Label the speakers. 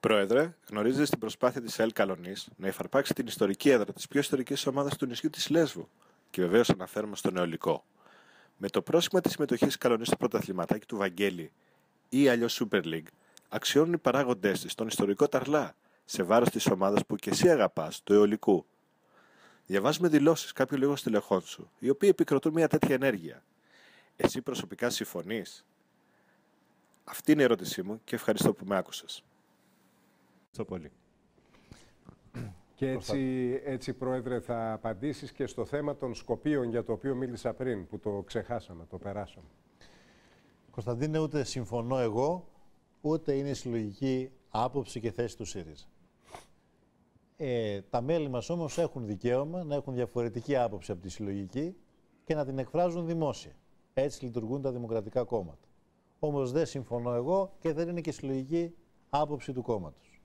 Speaker 1: Πρόεδρε, γνωρίζετε την προσπάθεια της ΕΛ Καλονής να υφαρπάξει την ιστορική έδρα της πιο ιστορικής ομάδας του νησιού της Λέσβου και βεβαίως αναφέρουμε στο Νεολικό. Με το πρόσχημα της συμμετοχής Καλονής στο πρωταθληματάκι του Βαγγέλη ή αλλιώς Super League, αξιώνουν οι παράγοντές της τον ιστορικό ταρλά σε βάρος της ομάδας που και εσύ αγαπάς, του Αιωλικού. Διαβάζουμε δηλώσεις κάποιου λίγο στελεχών σου, οι οποίοι επικροτούν μια τέτοια ενέργεια. Εσύ προσωπικά συμφωνείς. Αυτή είναι η ερώτησή μου και ευχαριστώ που με άκουσες. Ευχαριστώ πολύ.
Speaker 2: Και έτσι, έτσι, Πρόεδρε, θα απαντήσεις και στο θέμα των Σκοπίων για το οποίο μίλησα πριν, που το ξεχάσαμε, το περάσαμε.
Speaker 3: Κωνσταντίνε, ούτε συμφωνώ εγώ, ούτε είναι συλλογική άποψη και θέση του ΣΥΡΙΖΑ. Ε, τα μέλη μας όμως έχουν δικαίωμα να έχουν διαφορετική άποψη από τη συλλογική και να την εκφράζουν δημόσια. Έτσι λειτουργούν τα δημοκρατικά κόμματα. Όμως δεν συμφωνώ εγώ και δεν είναι και συλλογική άποψη του κόμματος.